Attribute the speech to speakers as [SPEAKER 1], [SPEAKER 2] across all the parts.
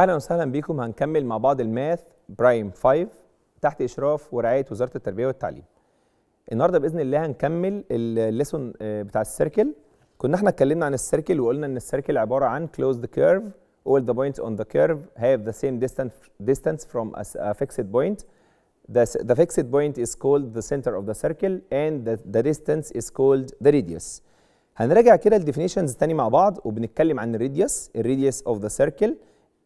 [SPEAKER 1] اهلا وسهلا بيكم هنكمل مع بعض الماث برايم 5 تحت اشراف ورعايه وزاره التربيه والتعليم النهارده باذن الله هنكمل الليسون آه، بتاع السيركل كنا احنا اتكلمنا عن السيركل وقلنا ان السيركل عباره عن closed curve all the points on the curve have the same distance distance from a, a fixed point the, the fixed point is called the center of the circle and the, the distance is called the radius هنراجع كده الديفينيشنز تاني مع بعض وبنتكلم عن الريديوس الريديوس اوف ذا سيركل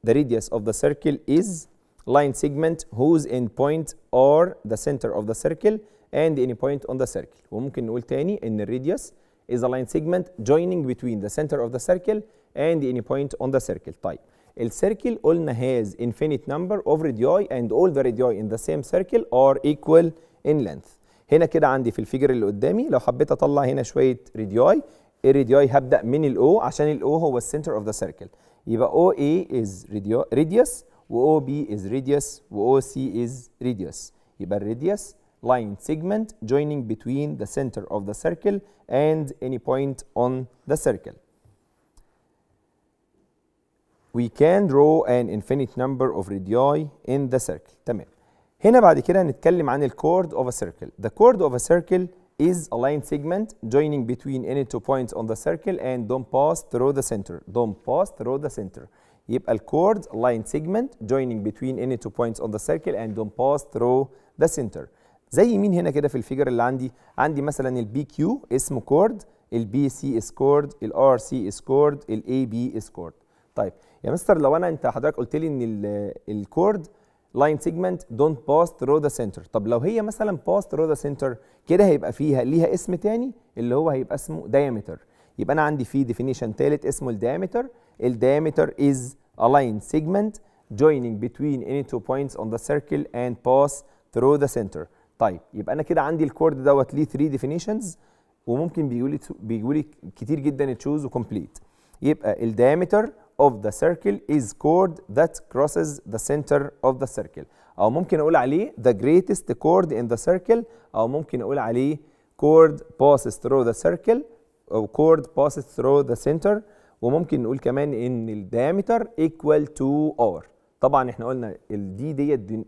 [SPEAKER 1] the radius of the circle is line segment whose endpoint are the center of the circle and any point on the circle وممكن نقول تاني ان radius is a line segment joining between the center of the circle and any point on the circle طيب السيركل قلنا has infinite number of radii and all the radii in the same circle are equal in length هنا كده عندي في الفيجر اللي قدامي لو حبيت اطلع هنا شويه radii الرادياي هبدا من الاو عشان الاو هو السنتر اوف ذا سيركل يبقى OA is radius و OB is radius و OC is radius يبقى radius line segment joining between the center of the circle and any point on the circle. We can draw an infinite number of radii in the circle. تمام. هنا بعد كده هنتكلم عن chord of a circle. The chord of a circle is a line segment joining between any two points on the circle and don't pass through the center don't pass through the center a chord, line segment joining between any two points on the circle and don't pass through the center زي مين هنا كده في الفيجر اللي عندي عندي مثلا البي كيو اسمه كورد البي سي از chord, الار سي از chord, الاي بي از كورد طيب يا مستر لو انا انت حضرتك قلت لي ان الكورد لاين سيجمنت دونت باس ثرو ذا سنتر طب لو هي مثلا باس ثرو ذا سنتر كده هيبقى فيها ليها اسم تاني اللي هو هيبقى اسمه diameter يبقى انا عندي فيه ديفينيشن ثالث اسمه الدايمتر الدايمتر از a line segment joining between any two points on the circle and pass through the center طيب يبقى انا كده عندي الكورد دوت ليه 3 ديفينيشنز وممكن بيقولي بيقولي كتير جدا تشوز وكومبليت يبقى الدايمتر of the circle is chord that crosses the center of the circle أو ممكن أقول عليه the greatest chord in the circle أو ممكن أقول عليه chord passes through the circle أو chord passes through the center وممكن نقول كمان إن diameter equal to R طبعا احنا قلنا ال D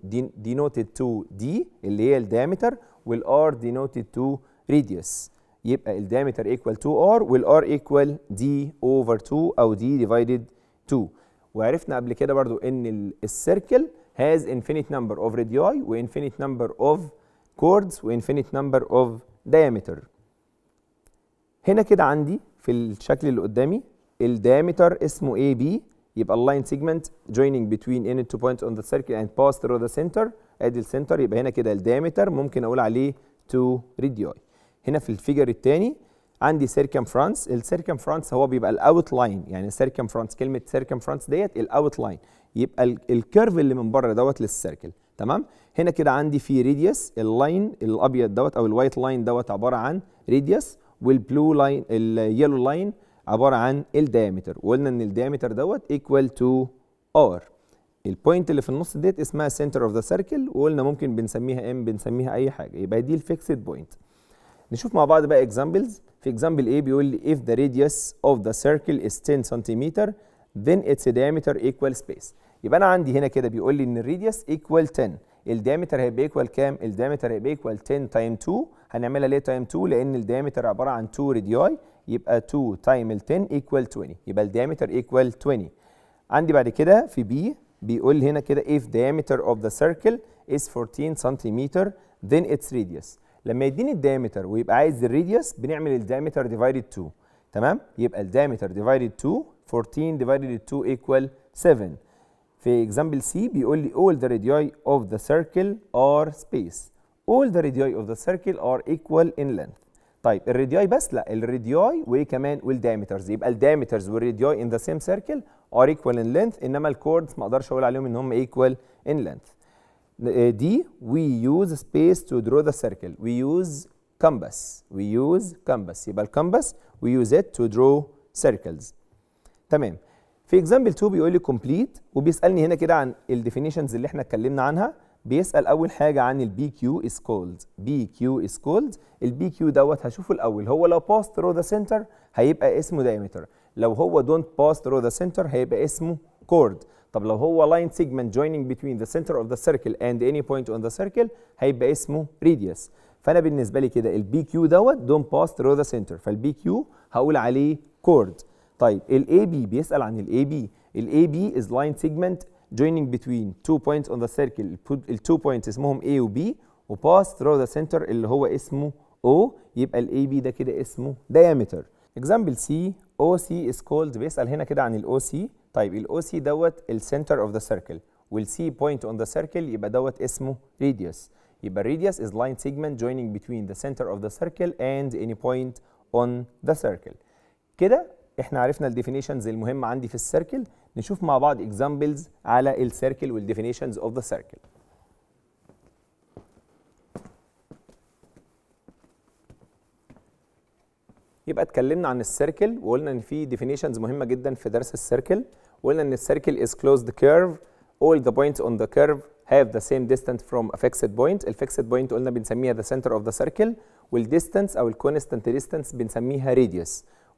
[SPEAKER 1] ديت denoted to D اللي هي diameter وال R denoted to radius يبقى الديامتر equal to R وال R equal D over 2 أو D divided وعرفنا قبل كده برضو ان السيركل has infinite number of radii و infinite number of chords و infinite number of diameter هنا كده عندي في الشكل اللي قدامي الدايمتر اسمه AB يبقى اللاين سيجمنت joining between any two points on the circle and pass through the center ادي السنتر يبقى هنا كده الدايمتر ممكن اقول عليه 2 radii هنا في الفيجر الثاني عندي circumference فرانس هو بيبقى الاوت لاين يعني circumference كلمه circumference ديت الاوت لاين يبقى الكيرف اللي من بره دوت للسيركل تمام هنا كده عندي في ريديوس اللاين الابيض دوت او الوايت لاين دوت عباره عن ريديوس والبلو لاين اليلو لاين عباره عن الدايمتر وقلنا ان الدايمتر دوت ايكوال تو ار البوينت اللي في النص ديت اسمها سنتر اوف ذا سيركل وقلنا ممكن بنسميها ام بنسميها اي حاجه يبقى دي الفيكسد بوينت نشوف مع بعض بقى اكزامبلز في اكزامبل A بيقول لي if the radius of the circle is 10 سنتيمتر then its diameter equal space يبقى انا عندي هنا كده بيقول لي ان radius equal 10 الديامتر هيبقى ايكوال كام؟ الديامتر هيبقى ايكوال 10 تايم 2 هنعملها ليه تايم 2؟ لان الديامتر عباره عن 2 ريدياي يبقى 2 تايم ال 10 ايكوال 20 يبقى الديامتر ايكوال 20 عندي بعد كده في بي بيقول هنا كده if diameter of the circle is 14 سنتيمتر then its radius لما يديني الدايمتر ويبقى عايز الريديوس بنعمل الدايمتر ديفايدد 2 تمام يبقى الدايمتر ديفايدد 2 14 ديفايدد 2 ايكوال 7 في اكزامبل سي بيقول لي all the radii of the circle are space all the radii of the circle are equal in length طيب الرادياي بس لا الرادياي وكمان كمان والدايمترز يبقى الدايمترز والرادياي ان ذا سيم سيركل ار ايكوال ان لينث انما الكوردز ما اقدرش اقول عليهم ان هم ايكوال ان لينث دي آه، we use space to draw the circle we use compass we use compass يبقى الكمبس we use it to draw circles تمام في اكزامبل 2 بيقول لي كومبليت وبيسالني هنا كده عن الديفينيشنز اللي احنا اتكلمنا عنها بيسال اول حاجه عن البي كيو از كولد بي كيو از كولد البي كيو دوت هشوفه الاول هو لو باس ثرو ذا سنتر هيبقى اسمه دايمتر لو هو دونت باس ثرو ذا سنتر هيبقى اسمه chord طب لو هو line segment joining between the center of the circle and any point on the circle هيبقى اسمه radius فانا بالنسبه لي كده البي كيو دوت don't pass through the center فالبي كيو هقول عليه chord طيب الاي بي بيسال عن الاي بي الاي بي is line segment joining between two points on the circle التو بوينتس اسمهم A و B وباس through the center اللي هو اسمه O يبقى ال AB ده كده اسمه diameter example C OC is called بيسأل هنا كده عن ال OC طيب الاو سي دوت السنتر اوف ذا سيركل والسي بوينت اون ذا سيركل يبقى دوت اسمه ريديوس يبقى الريديوس از لاين سيجمنت جوينينج بتوين ذا سنتر اوف ذا سيركل اند اني بوينت اون ذا سيركل كده احنا عرفنا الديفينيشنز المهمه عندي في السيركل نشوف مع بعض اكزامبلز على السيركل والديفينيشنز اوف ذا سيركل يبقى اتكلمنا عن السيركل وقلنا ان في ديفينيشنز مهمه جدا في درس السيركل وقلنا ان السيركل is closed curve all the points on the curve have the same distance from a fixed point الفيكسد بوينت قلنا بنسميها the center of the circle والديستنس او الكونستانت ديستنس بنسميها radius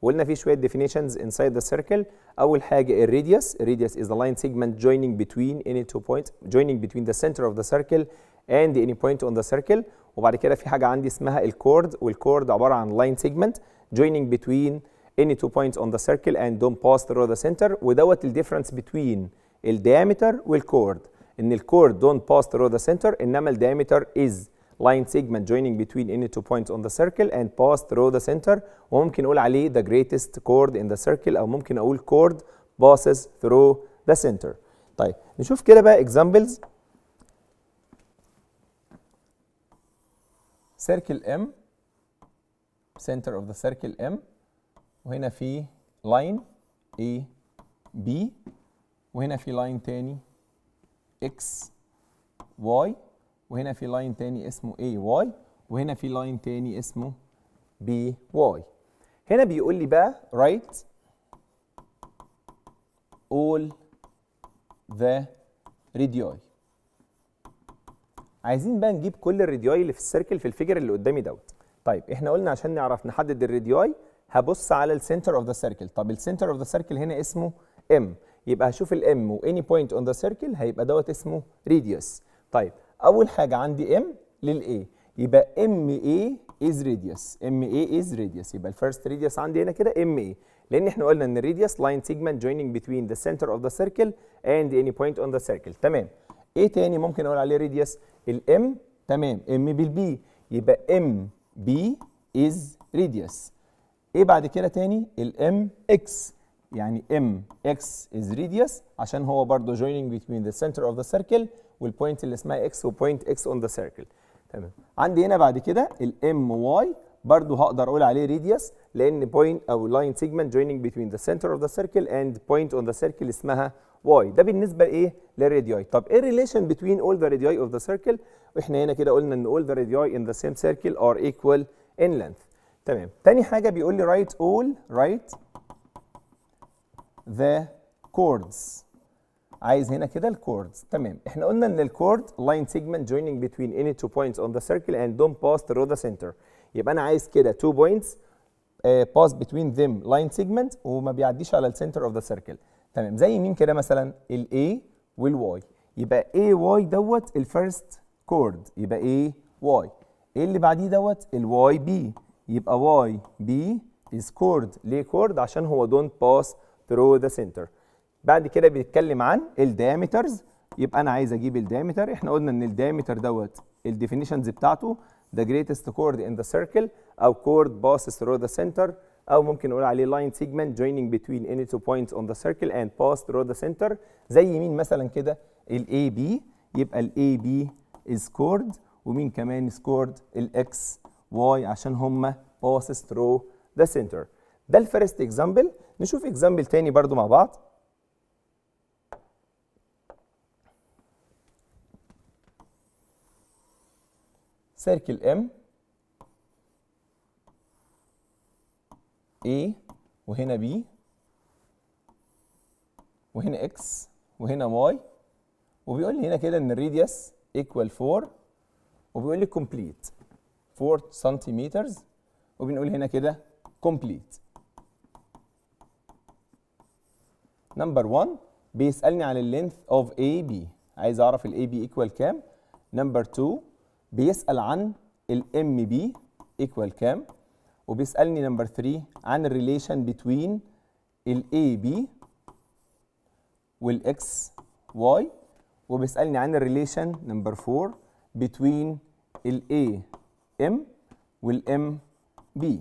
[SPEAKER 1] وقلنا في شويه definitions inside the circle اول حاجه الراديوس Radius is the line segment joining between any two points joining between the center of the circle and any point on the circle وبعد كده في حاجه عندي اسمها الكورد والكورد عباره عن لاين سيجمنت joining between any two points on the circle and don't pass through the center ودوت الديفرنس between الديامتر والكورد ان الكورد don't pass through the center انما الديامتر is line segment joining between any two points on the circle and pass through the center وممكن اقول عليه the greatest chord in the circle او ممكن اقول chord passes through the center طيب نشوف كده بقى examples circle M center of the circle M وهنا في line A B وهنا في line تاني X Y وهنا في line تاني اسمه AY وهنا في line تاني اسمه BY هنا بيقول لي بقى write all the radii عايزين بقى نجيب كل الرادياي اللي في السيركل في الفيجر اللي قدامي دوت طيب احنا قلنا عشان نعرف نحدد الرادياي هبص على السنتر اوف ذا سيركل طب السنتر اوف ذا سيركل هنا اسمه ام يبقى هشوف الام واني بوينت اون ذا سيركل هيبقى دوت اسمه ريديوس طيب اول حاجه عندي ام للاي يبقى ام اي از ريديوس ام اي از ريديوس يبقى الفيرست ريديوس عندي هنا كده ام اي لان احنا قلنا ان الريديوس لاين سيجمنت جويننج بتوين ذا سنتر اوف ذا سيركل اند اني بوينت اون ذا سيركل تمام ايه تاني ممكن اقول عليه راديوس الام تمام ام بالبي يبقى ام بي از radius ايه بعد كده تاني الام اكس يعني ام اكس از radius عشان هو برضه joining between the center of the circle والبوينت اللي اسمها اكس وبوينت اكس اون ذا سيركل تمام عندي هنا بعد كده الام واي برضه هقدر اقول عليه radius لان بوينت او لاين سيجمنت joining between the center of the circle and point on the circle اسمها واي ده بالنسبه لايه للرادياي طب ايه الريليشن بتوين اول ذا رادياي اوف ذا سيركل واحنا هنا كده قلنا ان اول ذا رادياي ان ذا سيم سيركل ار ايكوال ان لينث تمام تاني حاجه بيقول لي رايت اول رايت ذا كوردز عايز هنا كده الكوردز تمام احنا قلنا ان الكورد لاين سيجمنت جوينينج بتوين اني تو بوينتس اون ذا سيركل اند دونت باس ثرو ذا سنتر يبقى انا عايز كده تو بوينتس باس بتوين ذيم لاين سيجمنت وما بيعديش على السنتر اوف ذا سيركل تمام زي مين كده مثلا ال A وال Y يبقى A Y دوت ال first chord يبقى A Y إيه اللي بعديه دوت ال Y B يبقى Y B is chord ليه chord عشان هو don't pass through the center بعد كده بيتكلم عن ال diameters يبقى انا عايز اجيب ال diameter احنا قلنا ان ال diameter دوت ال definitions بتاعته the greatest chord in the circle او chord passes through the center او ممكن نقول عليه لاين سيجمنت joining between any two points on the circle and pass through the center زي مين مثلا كده الاي بي يبقى الاي بي is scored ومين كمان scored الاكس واي عشان هما passes through the center ده الفيرست اكزامبل نشوف اكزامبل تاني برضو مع بعض circle M A وهنا B وهنا X وهنا Y وبيقول لي هنا كده ان الريديوس ايكوال 4 وبيقول لي كومبليت 4 سنتيمتر وبنقول هنا كده كومبليت نمبر 1 بيسالني على اللينث اوف اي بي عايز اعرف الاي بي ايكوال كام نمبر 2 بيسال عن الام MB ايكوال كام وبيسالني نمبر 3 عن الريليشن بتوين الاي بي والاكس واي وبيسالني عن الريليشن نمبر 4 بتوين الاي ام والام بي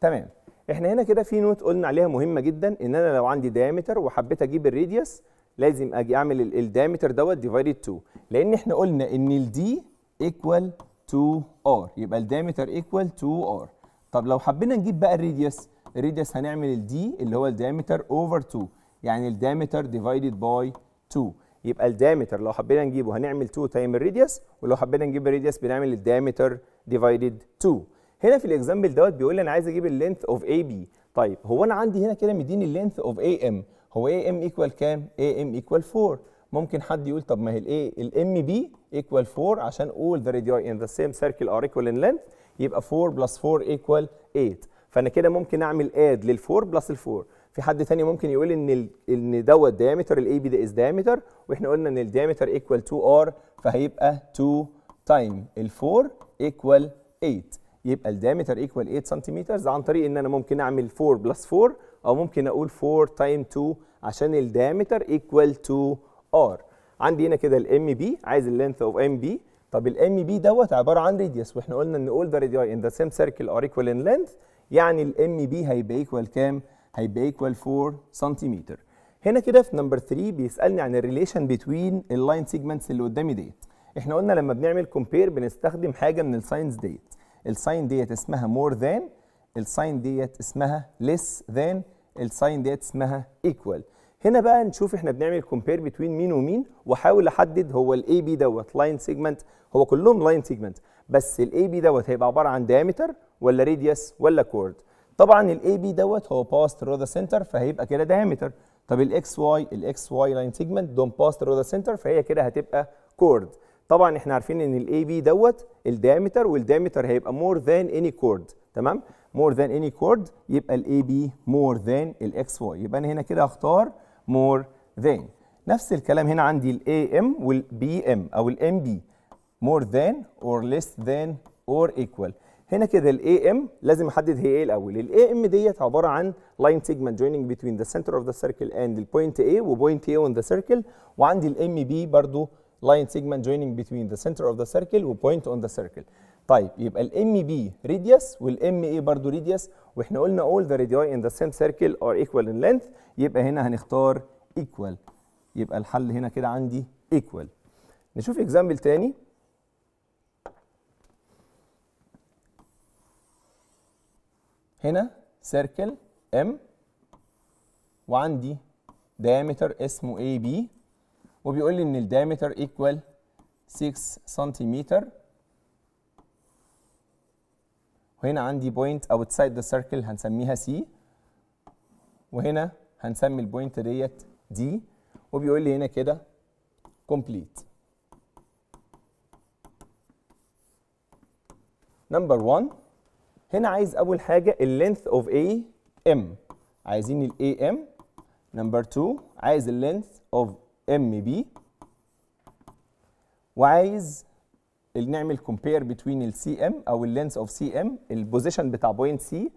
[SPEAKER 1] تمام احنا هنا كده في نوت قلنا عليها مهمه جدا ان انا لو عندي دايمتر وحبيت اجيب الراديوس لازم اجي اعمل الدايمتر دوت ديفايدد 2 لان احنا قلنا ان الدي ايكوال to ار يبقى الدايمتر ايكوال to ار طب لو حبينا نجيب بقى الريديوس الريديوس هنعمل الدي اللي هو الديامتر اوفر 2 يعني الديامتر ديفايدد باي 2 يبقى الديامتر لو حبينا نجيبه هنعمل 2 تايم الريديوس ولو حبينا نجيب الريديوس بنعمل الديامتر ديفايدد 2 هنا في الاكزامبل دوت بيقول لي انا عايز اجيب اللينث اوف اي بي طيب هو انا عندي هنا كده مديني اللينث اوف اي ام هو اي ام ايكوال كام اي ام ايكوال 4 ممكن حد يقول طب ما هي الايه الام بي ايكوال 4 عشان all the radii in the same circle are equal in length يبقى 4 بلس 4 ايكوال 8 فانا كده ممكن اعمل اد لل4 بلس ال4 في حد تاني ممكن يقول ان ال ان دوت diameter الاي بي ده از دايمتر واحنا قلنا ان الديامتر ايكوال 2 ار فهيبقى 2 تايم ال4 ايكوال 8 يبقى الديامتر ايكوال 8 سنتيمترز عن طريق ان انا ممكن اعمل 4 بلس 4 او ممكن اقول 4 تايم 2 عشان الديامتر ايكوال 2 ار عندي هنا كده الام بي عايز اللينث اوف ام بي طب الام بي دوت عباره عن ريديوس واحنا قلنا ان اول ذا ريدياي ان ذا سيم سيركل ار ايكوال ان لينث يعني الام بي هيبقى ايكوال كام؟ هيبقى ايكوال 4 سنتيمتر هنا كده في نمبر 3 بيسالني عن الريليشن بتوين اللاين سيجمنتس اللي قدامي ديت احنا قلنا لما بنعمل كومبير بنستخدم حاجه من الساينز ديت الساين ديت اسمها مور ذان الساين ديت اسمها ليس ذان الساين ديت اسمها ايكوال هنا بقى نشوف احنا بنعمل كومبير بتوين مين ومين واحاول احدد هو الاي بي دوت لاين سيجمنت هو كلهم لاين سيجمنت بس الاي بي دوت هيبقى عباره عن دايمتر ولا راديوس ولا كورد طبعا الاي بي دوت هو باست ذا سنتر فهيبقى كده دايمتر طب الاكس واي الاكس واي لاين سيجمنت دون باست ذا سنتر فهي كده هتبقى كورد طبعا احنا عارفين ان الاي بي دوت الدايمتر والدايمتر هيبقى مور ذان اني كورد تمام مور ذان اني كورد يبقى الاي بي مور ذان الاكس واي يبقى انا هنا كده هختار more than نفس الكلام هنا عندي ال AM وال BM أو ال MB more than or less than or equal هنا كده ال AM لازم أحدد هي إيه الأول ال AM ديت عبارة عن line segment joining between the center of the circle and the point A و point A on the circle وعندي ال MB برضو line segment joining between the center of the circle و point on the circle طيب يبقى الام بي radius والام اي برضو radius واحنا قلنا all the radii in the same circle are equal in length يبقى هنا هنختار equal يبقى الحل هنا كده عندي equal نشوف example تاني هنا circle M وعندي diameter اسمه AB وبيقول لي ان الدايمتر equal 6 سنتيمتر وهنا عندي بوينت اوتسايد ذا سيركل هنسميها سي وهنا هنسمي البوينت ديت دي وبيقول لي هنا كده كومبليت نمبر 1 هنا عايز اول حاجه اللينث اوف اي ام عايزين الاي ام نمبر 2 عايز اللينث اوف ام بي وعايز نعمل كومبير بتوين السي ام او اللينس اوف سي ام البوزيشن بتاع بوينت سي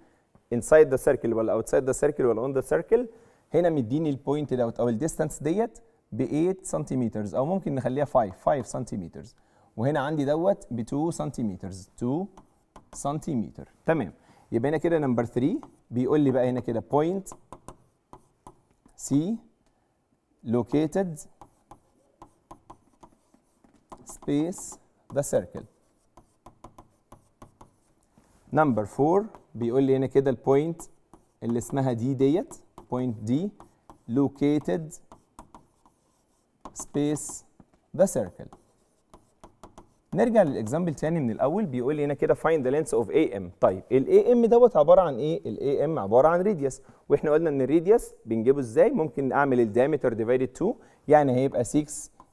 [SPEAKER 1] انسايد ذا سيركل ولا اوتسايد ذا سيركل ولا اون ذا سيركل هنا مديني البوينت دوت او الديستانس ديت ب 8 سنتيمترز او ممكن نخليها 5 5 سنتيمترز وهنا عندي دوت ب 2 سنتيمترز 2 سنتيمتر تمام يبقى هنا كده نمبر 3 بيقول لي بقى هنا كده بوينت سي located space the circle نمبر 4 بيقول لي هنا كده البوينت اللي اسمها دي ديت بوينت دي located space the circle نرجع للاكزامبل تاني من الاول بيقول لي هنا كده find the length of am طيب الاي ام دوت عباره عن ايه الاي ام عباره عن ريديوس واحنا قلنا ان الريديوس بنجيبه ازاي ممكن اعمل الدايمتر ديفايدد 2 يعني هيبقى 6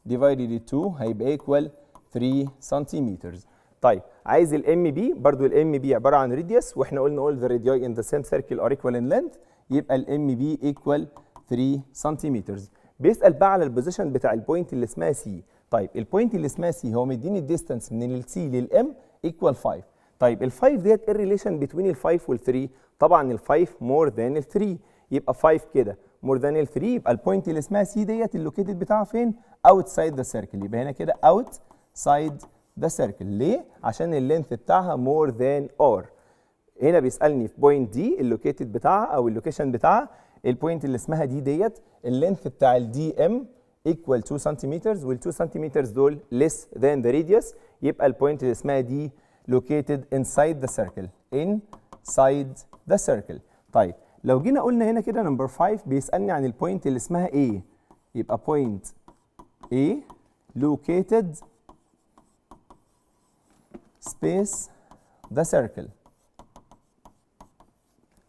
[SPEAKER 1] ديفايدد 2 هيبقى ايكوال 3 سنتيمتر طيب عايز الام بي برضو الام بي عباره عن راديوس واحنا قلنا all the radii in the same circle are equal in length يبقى الام بي equal 3 سنتيمتر بيسال بقى على البوزيشن بتاع البوينت اللي اسمها سي طيب البوينت اللي اسمها سي هو مديني الديستانس من السي للام equal 5 طيب ال5 ديت ايه الريليشن بين ال5 وال3 طبعا ال5 مور ذان ال3 يبقى 5 كده مور ذان ال3 يبقى البوينت اللي اسمها سي ديت اللوكيتد بتاعها فين اوتسايد ذا سيركل يبقى هنا كده اوت سايد ذا سيركل ليه؟ عشان اللينث بتاعها مور ذان ار هنا بيسالني في بوينت دي اللوكيتد بتاعها او اللوكيشن بتاعها البوينت اللي اسمها دي ديت اللينث بتاع الدي ام ايكوال 2 سنتيمترز وال 2 سنتيمترز دول ليس ذان ذا ريديوس يبقى البوينت اللي اسمها دي لوكيتد انسايد ذا سيركل انسايد ذا سيركل طيب لو جينا قلنا هنا كده نمبر 5 بيسالني عن البوينت اللي اسمها ايه يبقى بوينت ايه located سبيس ذا سيركل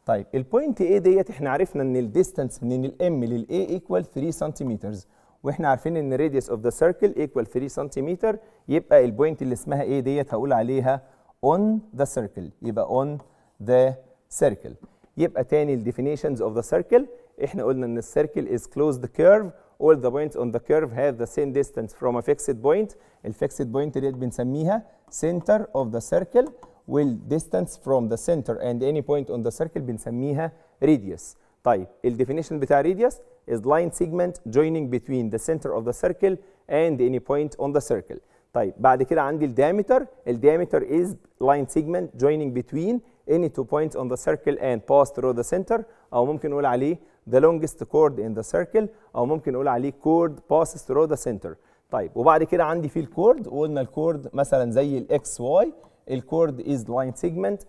[SPEAKER 1] طيب البوينت A ديت احنا عرفنا ان الديستانس من الام A ايكوال 3 سنتيمترز واحنا عارفين ان radius اوف ذا سيركل ايكوال 3 سنتيمتر يبقى البوينت اللي اسمها A ديت هقول عليها اون ذا سيركل يبقى اون ذا سيركل يبقى تاني الديفينيشنز اوف ذا سيركل احنا قلنا ان السيركل از كلوزد كيرف all the points on the curve have the same distance from a fixed point الفيكسد بوينت ديت بنسميها center of the circle will distance from the center and any point on the circle بنسميها radius طيب definition بتاع radius is line segment joining between the center of the circle and any point on the circle طيب بعد كده عندي الديامتر diameter is line segment joining between any two points on the circle and pass through the center أو ممكن نقول عليه the longest chord in the circle أو ممكن نقول عليه chord passes through the center طيب وبعد كده عندي في الكورد وقلنا الكورد مثلا زي الاكس واي الكورد is line segment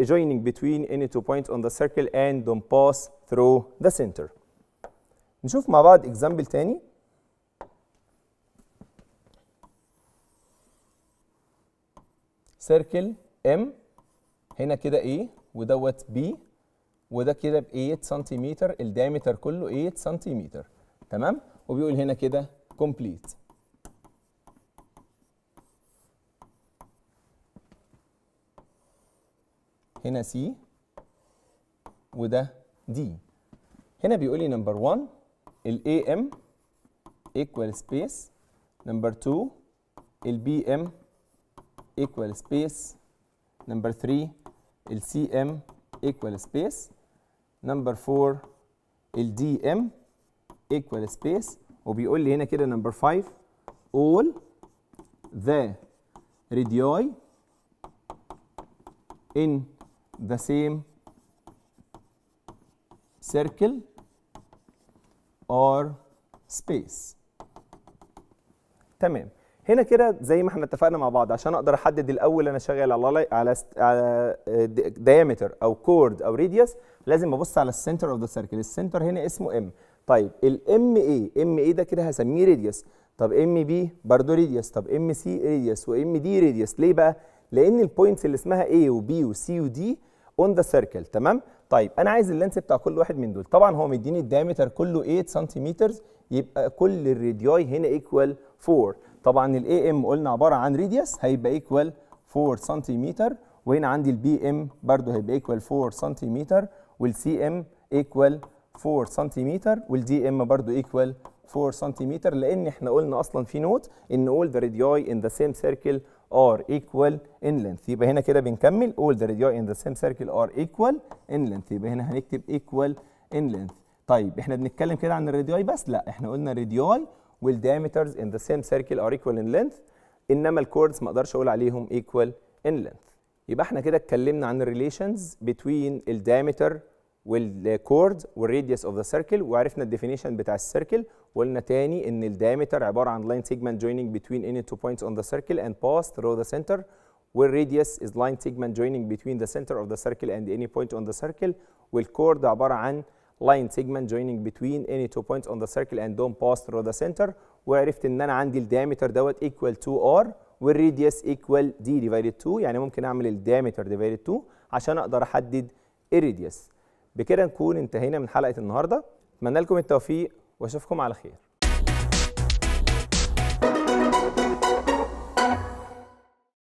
[SPEAKER 1] joining between any two points on the circle and don't pass through the center نشوف مع بعض example تاني circle M هنا كده A ودوت B وده كده ب 8 سنتيمتر الدايمتر كله 8 سنتيمتر تمام وبيقول هنا كده كومبليت هنا سي وده دي هنا بيقول لي نمبر 1 الاي ام ايكوال سبيس نمبر 2 البي ام ايكوال سبيس نمبر 3 ال سي ام ايكوال سبيس نمبر 4 ال دي ام ايكوال سبيس وبيقول لي هنا كده نمبر 5 اول ذا radii in the same circle or space تمام هنا كده زي ما احنا اتفقنا مع بعض عشان اقدر احدد الاول انا شغال على على على دايمتر او كورد او ريديوس لازم ابص على السنتر اوف ذا سيركل السنتر هنا اسمه ام طيب الام اي ام اي ده كده هسميه ريديوس طب ام بي برضه ريديوس طب ام سي ريديوس وام دي ريديوس ليه بقى لان البوينتس اللي اسمها اي وبي وسي ودي اون ذا سيركل تمام طيب انا عايز اللينس بتاع كل واحد من دول طبعا هو مديني الدايمتر كله 8 سنتيمترز يبقى كل الريديوي هنا ايكوال 4 طبعا الاي ام قلنا عباره عن ريديوس هيبقى ايكوال 4 سنتيمتر وهنا عندي البي ام برده هيبقى ايكوال 4 سنتيمتر والسي ام ايكوال 4 سنتيمتر والدي ام برده ايكوال 4 سنتيمتر لان احنا قلنا اصلا في نوت ان all the radii in the same circle are equal in length يبقى هنا كده بنكمل all the radii in the same circle are equal in length يبقى هنا هنكتب equal in length طيب احنا بنتكلم كده عن الرادياي بس لا احنا قلنا radii والدايمترز in the same circle are equal in length انما الكوردز ما اقدرش اقول عليهم equal in length يبقى احنا كده اتكلمنا عن الريليشنز between الدايمتر والكورد والراديوس اوف ذا سيركل وعرفنا الديفينيشن بتاع السيركل وقلنا تاني ان الدايمتر عباره عن لاين سيجمنت جويننج between any two points on the circle and pass through the center والراديوس is line segment joining between the center of the circle and any point on the circle والكورد عباره عن line segment joining between any two points on the circle and don't pass through the center وعرفت ان انا عندي الديامتر دوت equal to r والراديوس equal d divided 2 يعني ممكن اعمل الديامتر divided 2 عشان اقدر احدد الراديوس بكده نكون انتهينا من حلقه النهارده اتمنى لكم التوفيق واشوفكم على خير